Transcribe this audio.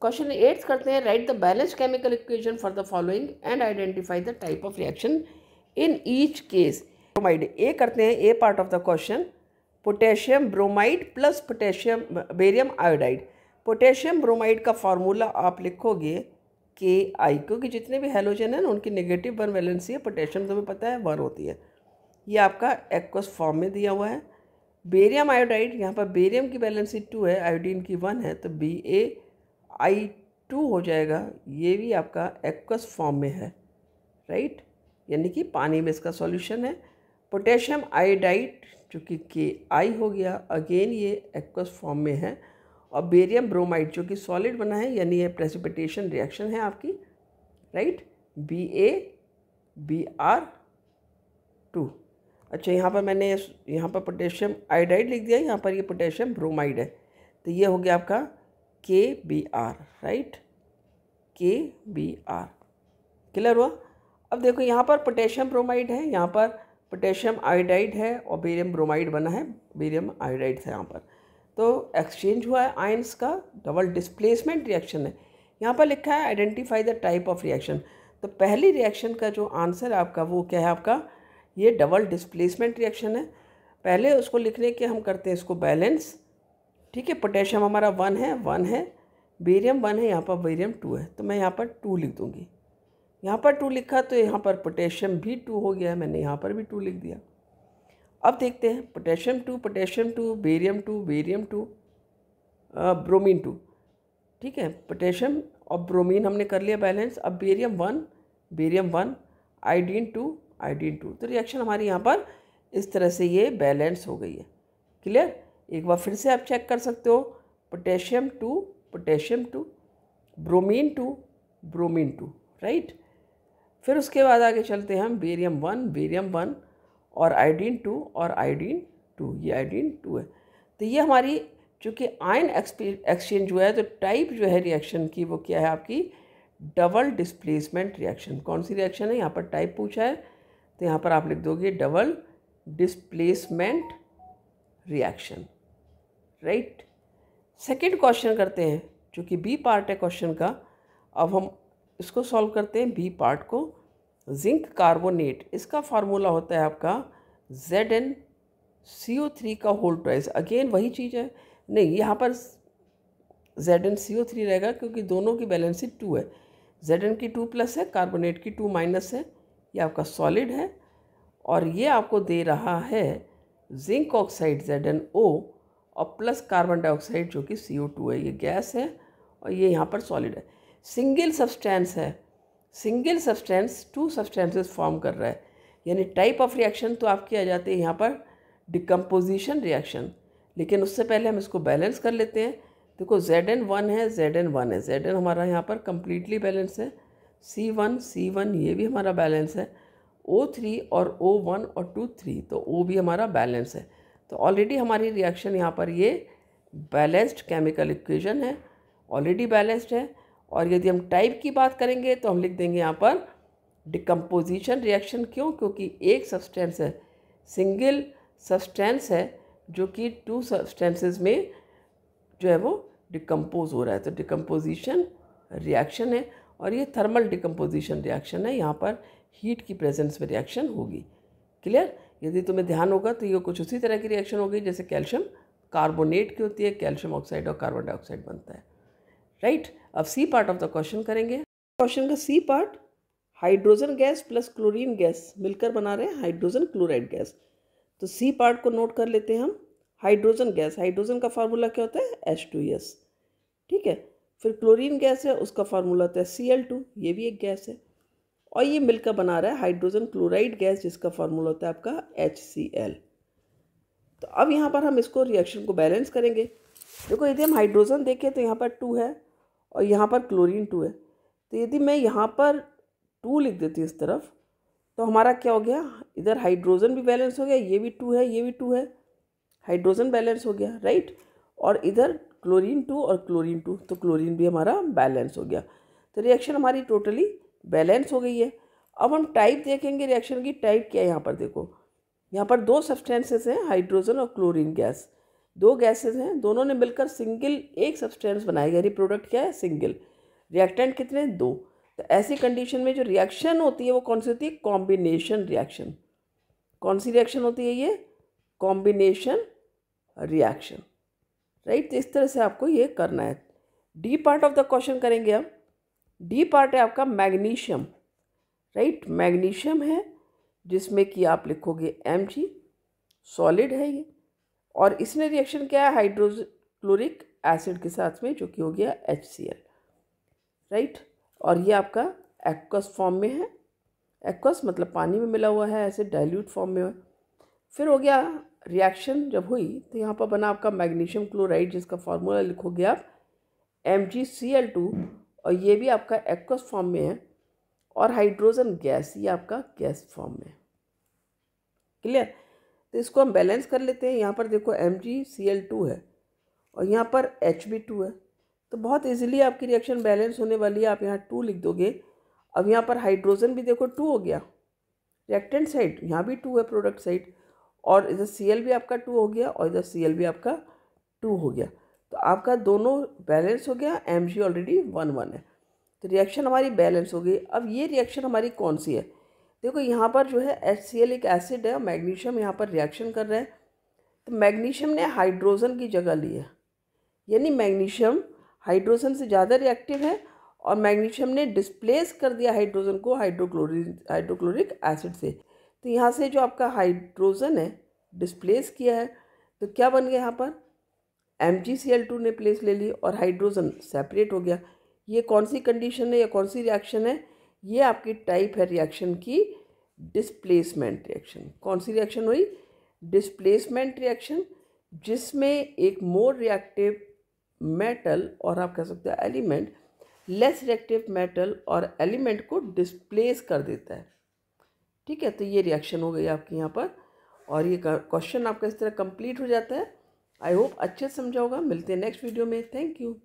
Question eighth करते हैं write the balance chemical equation for the following and identify the type of reaction in each case bromide A करते हैं A part of the question potassium bromide plus potassium barium iodide potassium bromide का formula आप लिखोगे के आई क्योंकि जितने भी halogen हैं ना उनकी नेगेटिव वन वैलेंसी है पोटेशियम तुम्हें पता है वन होती है ये आपका एक्वस फॉर्म में दिया हुआ है बेरियम आयोडाइड यहाँ पर बेरियम की वैलेंसी टू है आयोडीन की वन है तो बी ए आई टू हो जाएगा ये भी आपका एक्वस फॉर्म में है राइट यानी कि पानी में इसका सॉल्यूशन है पोटेशियम आयोडाइड जो कि के आई हो गया अगेन ये एक्वस फॉर्म में है और बेरियम ब्रोमाइड जो कि सॉलिड बना है यानी ये प्रेसिपिटेशन रिएक्शन है आपकी right B A B R two अच्छा यहाँ पर मैंने यहाँ पर पोटेशियम आयोडाइड लिख दिया यहाँ पर ये पोटेशियम ब्रोमाइड है तो ये हो गया आपका K B R right K B R clear हुआ अब देखो यहाँ पर पोटेशियम ब्रोमाइड है यहाँ पर पोटेशियम आयोडाइड है और बेरियम ब्रोमाइड बना है बेरियम आयोडाइड था यहाँ पर तो एक्सचेंज हुआ है आयंस का डबल डिस्प्लेसमेंट रिएक्शन है यहाँ पर लिखा है identify the type of reaction तो पहली रिएक्शन का जो आंसर आपका वो क्या है आपका ये डबल डिस्प्लेसमेंट रिएक्शन है पहले उसको लिखने के हम करते हैं इसको बैलेंस ठीक है पोटेशियम हमारा वन है वन है बेरियम वन है यहाँ पर बेरियम टू है तो मैं यहाँ पर टू लिख दूँगी यहाँ पर टू लिखा तो यहाँ पर पोटेशियम भी टू हो गया मैंने यहाँ पर भी टू लिख दिया अब देखते हैं potassium two potassium two barium two barium two bromine two ठीक है पोटेशियम और ब्रोमीन हमने कर लिया बैलेंस अब barium one barium one iodine two iodine two तो रिएक्शन हमारी यहाँ पर इस तरह से ये बैलेंस हो गई है क्लियर एक बार फिर से आप चेक कर सकते हो potassium two potassium two bromine two bromine two right फिर उसके बाद आगे चलते हैं हम बेरियम वन बेरियम वन और आयोडीन टू और आयोडीन टू ये आयोडीन टू है तो ये हमारी चूँकि आयन एक्सचेंज जो है तो टाइप जो है रिएक्शन की वो क्या है आपकी डबल डिस्प्लेसमेंट रिएक्शन कौन सी रिएक्शन है यहाँ पर टाइप पूछा है तो यहाँ पर आप लिख दोगे double displacement reaction right second question करते हैं चूँकि बी पार्ट है क्वेश्चन का अब हम इसको सॉल्व करते हैं बी पार्ट को जिंक कार्बोनेट इसका फार्मूला होता है आपका Z N C O three का होल ट्वाइस अगेन वही चीज़ है नहीं यहाँ पर Z N C O three रहेगा क्योंकि दोनों की बैलेंस टू है जेड एन की टू प्लस है कार्बोनेट की टू माइनस है ये आपका सॉलिड है और ये आपको दे रहा है zinc oxide Z N O और प्लस कार्बन डाइऑक्साइड जो कि सी ओ टू है ये गैस है और ये यहाँ पर सॉलिड है सिंगल सब्सटेंस है single substance two substances form कर रहा है यानी टाइप ऑफ रिएक्शन तो आपकी आ जाती है यहाँ पर डिकम्पोजिशन रिएक्शन लेकिन उससे पहले हम इसको बैलेंस कर लेते हैं देखो जेड एन वन है जेड एन वन है जेड एन हमारा यहाँ पर कम्प्लीटली बैलेंस है सी वन सी वन ये भी हमारा बैलेंस है ओ थ्री और ओ वन और टू थ्री तो ओ भी हमारा बैलेंस है तो ऑलरेडी हमारी रिएक्शन यहाँ पर ये बैलेंस्ड केमिकल इक्वेशन है ऑलरेडी बैलेंस्ड है और यदि हम टाइप की बात करेंगे तो हम लिख देंगे यहाँ पर डिकम्पोजिशन रिएक्शन क्यों क्योंकि एक सब्सटेंस है सिंगल सब्सटेंस है जो कि टू सब्सटेंसेस में जो है वो डिकम्पोज हो रहा है तो डिकम्पोजिशन रिएक्शन है और ये थर्मल डिकम्पोजिशन रिएक्शन है यहाँ पर हीट की प्रेजेंस में रिएक्शन होगी क्लियर यदि तुम्हें ध्यान होगा तो ये कुछ उसी तरह की रिएक्शन होगी जैसे कैल्शियम कार्बोनेट की होती है कैल्शियम ऑक्साइड और कार्बन डाइऑक्साइड बनता है राइट right? अब C part of the question करेंगे क्वेश्चन का C part hydrogen gas plus chlorine gas मिलकर बना रहे हैं हाइड्रोजन क्लोराइड गैस तो सी पार्ट को नोट कर लेते हैं हम हाइड्रोजन गैस हाइड्रोजन का फार्मूला क्या होता है एच टू एस ठीक है फिर क्लोरीन गैस है उसका फार्मूला होता है सी एल टू ये भी एक गैस है और ये मिलकर बना रहा है हाइड्रोजन क्लोराइड गैस जिसका फॉर्मूला होता है आपका एच तो अब यहाँ पर हम इसको रिएक्शन को बैलेंस करेंगे देखो यदि हम हाइड्रोजन देखें तो यहाँ पर टू है और यहाँ पर क्लोरीन टू है तो यदि मैं यहाँ पर टू लिख देती इस तरफ तो हमारा क्या हो गया इधर हाइड्रोजन भी बैलेंस हो गया ये भी टू है ये भी टू है हाइड्रोजन बैलेंस हो गया राइट और इधर क्लोरीन टू और क्लोरीन टू तो क्लोरीन भी हमारा बैलेंस हो गया तो रिएक्शन हमारी टोटली बैलेंस हो गई है अब हम टाइप देखेंगे रिएक्शन की टाइप क्या है यहाँ पर देखो यहाँ पर दो सब्सटेंसेस हैं हाइड्रोजन और क्लोरीन गैस दो गैसेस हैं दोनों ने मिलकर सिंगल एक सब्सटेंस बनाया गया प्रोडक्ट क्या है सिंगल रिएक्टेंट कितने दो तो ऐसी कंडीशन में जो रिएक्शन होती है वो कौन सी होती है कॉम्बिनेशन रिएक्शन कौन सी रिएक्शन होती है ये कॉम्बिनेशन रिएक्शन राइट तो इस तरह से आपको ये करना है D part of the question करेंगे हम डी पार्ट है आपका मैग्नीशियम राइट मैग्नीशियम है जिसमें कि आप लिखोगे एम जी सॉलिड है ये और इसने रिएक्शन क्या है हाइड्रोक्लोरिक एसिड के साथ में जो कि हो गया एच सी एल राइट और ये आपका एक्वस फॉर्म में है एक्वस मतलब पानी में मिला हुआ है ऐसे डाइल्यूट फॉर्म में फिर हो गया रिएक्शन जब हुई तो यहाँ पर बना आपका मैग्नीशियम क्लोराइड जिसका फॉर्मूला लिखोगे आप M G C L two और ये भी आपका एक्वस फॉर्म में है और हाइड्रोजन गैस ये आपका गैस फॉर्म में है क्लियर तो इसको हम बैलेंस कर लेते हैं यहाँ पर देखो M G C L two है और यहाँ पर एच बी टू है तो बहुत इजीली आपकी रिएक्शन बैलेंस होने वाली है आप यहाँ टू लिख दोगे अब यहाँ पर हाइड्रोजन भी देखो टू हो गया रिएक्टेंट साइड यहाँ भी टू है प्रोडक्ट साइड और इधर सी एल भी आपका टू हो गया और इधर सी एल भी आपका टू हो गया तो आपका दोनों बैलेंस हो गया M G already one one है तो रिएक्शन हमारी बैलेंस हो गई अब ये रिएक्शन हमारी कौन सी है देखो यहाँ पर जो है एच सी एल एक एसिड है मैग्नीशियम यहाँ पर रिएक्शन कर रहे हैं तो मैग्नीशियम ने हाइड्रोजन की जगह ली है यानी मैग्नीशियम हाइड्रोजन से ज़्यादा रिएक्टिव है और मैग्नीशियम ने डिस्प्लेस कर दिया हाइड्रोजन को हाइड्रोक्लोरिन हाइड्रोक्लोरिक एसिड से तो यहाँ से जो आपका हाइड्रोजन है डिस्प्लेस किया है तो क्या बन गया यहाँ पर एम ने प्लेस ले ली और हाइड्रोजन सेपरेट हो गया ये कौन सी कंडीशन है या कौन सी रिएक्शन है ये आपकी टाइप है रिएक्शन की डिस्प्लेसमेंट रिएक्शन कौन सी रिएक्शन हुई डिस्प्लेसमेंट रिएक्शन जिसमें एक मोर रिएक्टिव मेटल और आप कह सकते हो एलिमेंट लेस रिएक्टिव मेटल और एलिमेंट को डिस्प्लेस कर देता है ठीक है तो ये रिएक्शन हो गई आपकी यहाँ पर और ये क्वेश्चन आपका इस तरह कंप्लीट हो जाता है आई होप अच्छे समझा होगा मिलते हैं नेक्स्ट वीडियो में थैंक यू